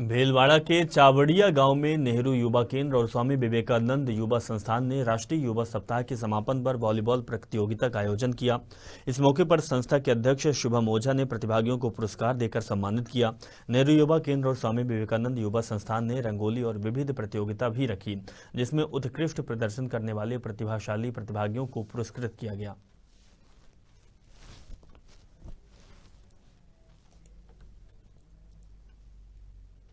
भीलवाड़ा के चावड़िया गांव में नेहरू युवा केंद्र और स्वामी विवेकानंद युवा संस्थान ने राष्ट्रीय युवा सप्ताह के समापन पर वॉलीबॉल प्रतियोगिता का आयोजन किया इस मौके पर संस्था के अध्यक्ष शुभम ओझा ने प्रतिभागियों को पुरस्कार देकर सम्मानित किया नेहरू युवा केंद्र और स्वामी विवेकानंद युवा संस्थान ने रंगोली और विविध प्रतियोगिता भी रखी जिसमें उत्कृष्ट प्रदर्शन करने वाले प्रतिभाशाली प्रतिभागियों को पुरस्कृत किया गया